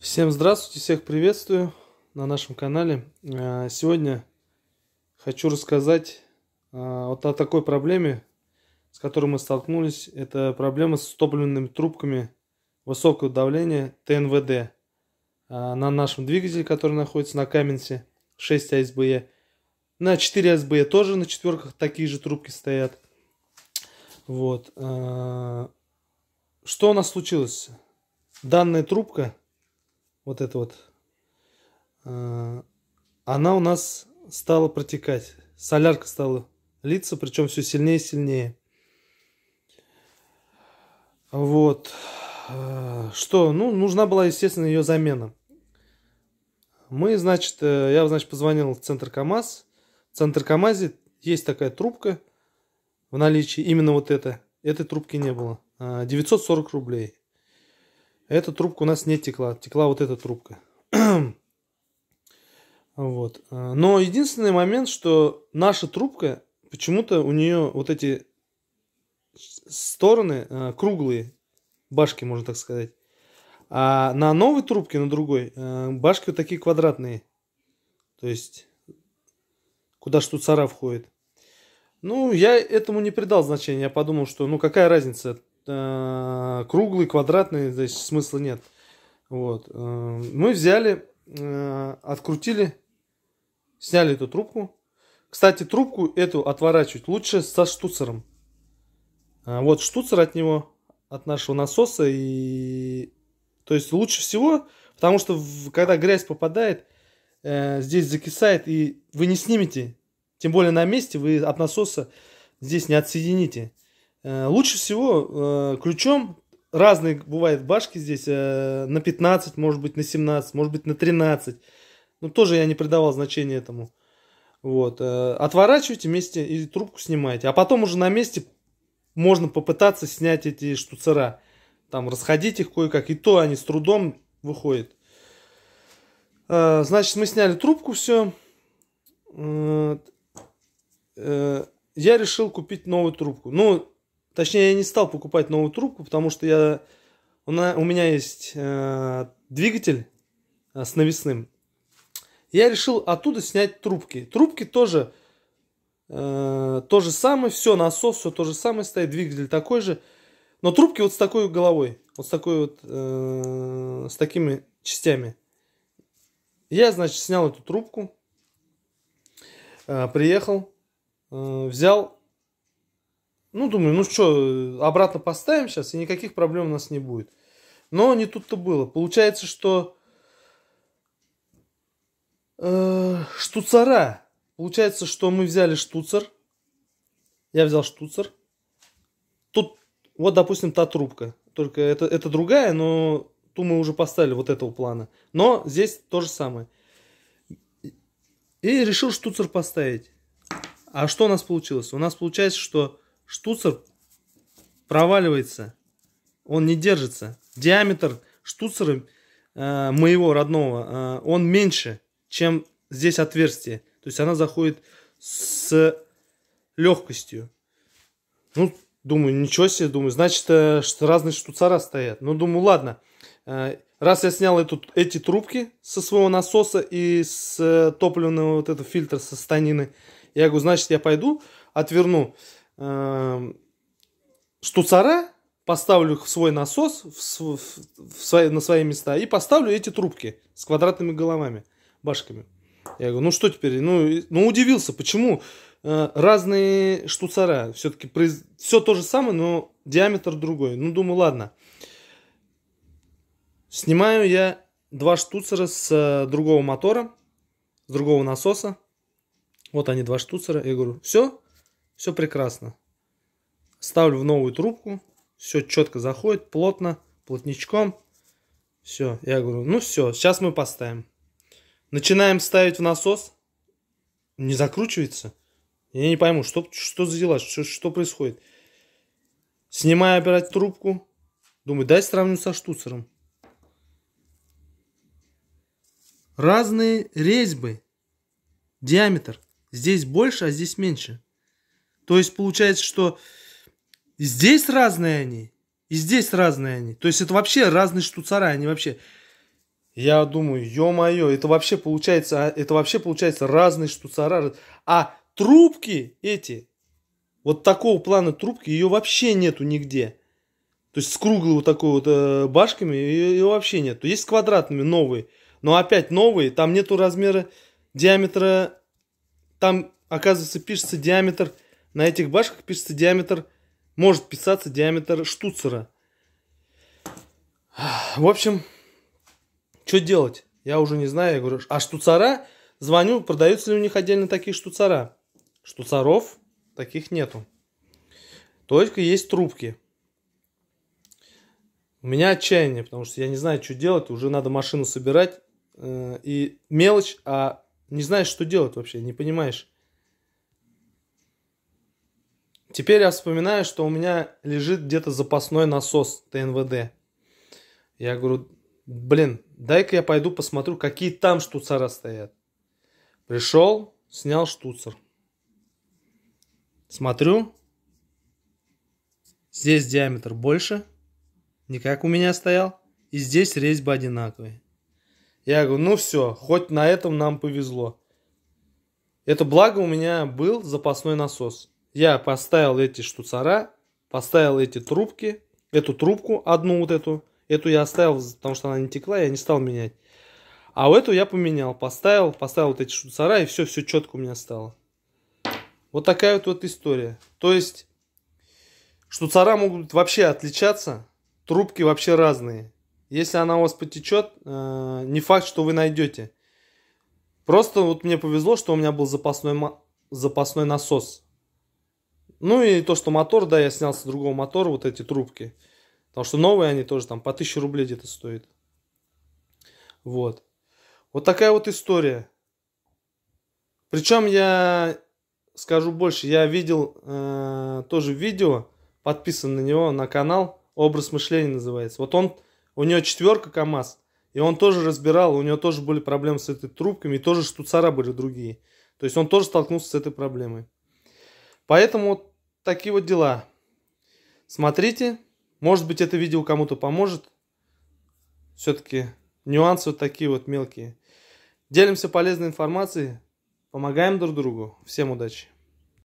Всем здравствуйте, всех приветствую на нашем канале. А, сегодня хочу рассказать а, вот о такой проблеме, с которой мы столкнулись. Это проблема с топливными трубками высокого давления ТНВД а, на нашем двигателе, который находится на Каменсе 6 АСБЕ. На 4 АСБЕ тоже на четверках такие же трубки стоят. Вот. Что у нас случилось? Данная трубка – вот это вот, э, она у нас стала протекать. Солярка стала литься, причем все сильнее и сильнее. Вот. Э, что? Ну, нужна была, естественно, ее замена. Мы, значит, э, я, значит, позвонил в центр КАМАЗ. В центр КАМАЗе есть такая трубка в наличии, именно вот эта. Этой трубки не было. 940 рублей. Эта трубка у нас не текла, текла вот эта трубка. вот. Но единственный момент, что наша трубка, почему-то у нее вот эти стороны э, круглые, башки, можно так сказать. А на новой трубке, на другой, э, башки вот такие квадратные. То есть, куда штуцара входит. Ну, я этому не придал значения. Я подумал, что ну какая разница, Э, круглый, квадратный, значит, смысла нет. Вот. Э, мы взяли, э, открутили, сняли эту трубку. Кстати, трубку эту отворачивать лучше со штуцером. Вот штуцер от него, от нашего насоса. И... То есть лучше всего, потому что когда грязь попадает, здесь закисает, и вы не снимете. Тем более на месте вы от насоса здесь не отсоедините. Э, лучше всего э, ключом разные бывают башки здесь, э, на 15, может быть, на 17, может быть, на 13. Но ну, тоже я не придавал значения этому. Вот. Отворачивайте вместе и трубку снимаете А потом уже на месте можно попытаться снять эти штуцера. Там расходить их кое-как. И то они с трудом выходят. Значит, мы сняли трубку, все. Я решил купить новую трубку. Ну, Точнее, я не стал покупать новую трубку, потому что я... У, меня есть э, двигатель э, с навесным. Я решил оттуда снять трубки. Трубки тоже э, то же самое, все, насос, все то же самое стоит, двигатель такой же. Но трубки вот с такой головой, вот с такой вот, э, с такими частями. Я, значит, снял эту трубку, э, приехал, э, взял ну, думаю, ну что, э, обратно поставим сейчас, и никаких проблем у нас не будет. Но не тут-то было. Получается, что э, штуцера. Получается, что мы взяли штуцер. Я взял штуцер. Тут, вот, допустим, та трубка. Только это, это другая, но ту мы уже поставили вот этого плана. Но здесь то же самое. И решил штуцер поставить. А что у нас получилось? У нас получается, что штуцер проваливается, он не держится. Диаметр штуцера э, моего родного, э, он меньше, чем здесь отверстие. То есть она заходит с легкостью. Ну, думаю, ничего себе, думаю, значит, э, что разные штуцера стоят. Ну, думаю, ладно, э, раз я снял эту, эти трубки со своего насоса и с э, топливного вот этого фильтра со станины, я говорю, значит, я пойду, отверну э, эм, штуцера, поставлю их в свой насос в, в, в свои, на свои места и поставлю эти трубки с квадратными головами, башками. Я говорю, ну что теперь? Ну, ну удивился, почему э, разные штуцера, все-таки произ... все то же самое, но диаметр другой. Ну думаю, ладно. Снимаю я два штуцера с э, другого мотора, с другого насоса. Вот они, два штуцера. Я говорю, все, все прекрасно. Ставлю в новую трубку. Все четко заходит, плотно, плотничком. Все, я говорю, ну все, сейчас мы поставим. Начинаем ставить в насос. Не закручивается. Я не пойму, что, что за дела, что, что происходит. Снимаю опять трубку. Думаю, дай сравню со штуцером. Разные резьбы. Диаметр. Здесь больше, а здесь меньше. То есть получается, что здесь разные они, и здесь разные они. То есть это вообще разные штуцера, они вообще... Я думаю, ё-моё, это вообще получается, а, это вообще получается разные штуцера. А трубки эти, вот такого плана трубки, ее вообще нету нигде. То есть с круглой вот такой вот э, башками ее, ее вообще нету. Есть с квадратными новые, но опять новые, там нету размера диаметра, там оказывается пишется диаметр на этих башках пишется диаметр, может писаться диаметр штуцера. В общем, что делать? Я уже не знаю, я говорю, а штуцера, звоню, продаются ли у них отдельно такие штуцера. Штуцеров таких нету. Только есть трубки. У меня отчаяние, потому что я не знаю, что делать, уже надо машину собирать. Э, и мелочь, а не знаешь, что делать вообще, не понимаешь. Теперь я вспоминаю, что у меня лежит где-то запасной насос ТНВД. Я говорю, блин, дай-ка я пойду посмотрю, какие там штуцера стоят. Пришел, снял штуцер. Смотрю, здесь диаметр больше, не как у меня стоял, и здесь резьба одинаковая. Я говорю, ну все, хоть на этом нам повезло. Это благо у меня был запасной насос я поставил эти штуцера, поставил эти трубки, эту трубку, одну вот эту, эту я оставил, потому что она не текла, я не стал менять. А вот эту я поменял, поставил, поставил вот эти штуцера, и все, все четко у меня стало. Вот такая вот, вот история. То есть, штуцера могут вообще отличаться, трубки вообще разные. Если она у вас потечет, э, не факт, что вы найдете. Просто вот мне повезло, что у меня был запасной, запасной насос. Ну и то, что мотор, да, я снял с другого мотора вот эти трубки. Потому что новые они тоже там по 1000 рублей где-то стоят. Вот. Вот такая вот история. Причем я скажу больше, я видел э, тоже видео, подписан на него, на канал, образ мышления называется. Вот он, у него четверка КАМАЗ, и он тоже разбирал, у него тоже были проблемы с этой трубками, и тоже штуцера были другие. То есть он тоже столкнулся с этой проблемой. Поэтому такие вот дела. Смотрите, может быть это видео кому-то поможет. Все-таки нюансы вот такие вот мелкие. Делимся полезной информацией, помогаем друг другу. Всем удачи!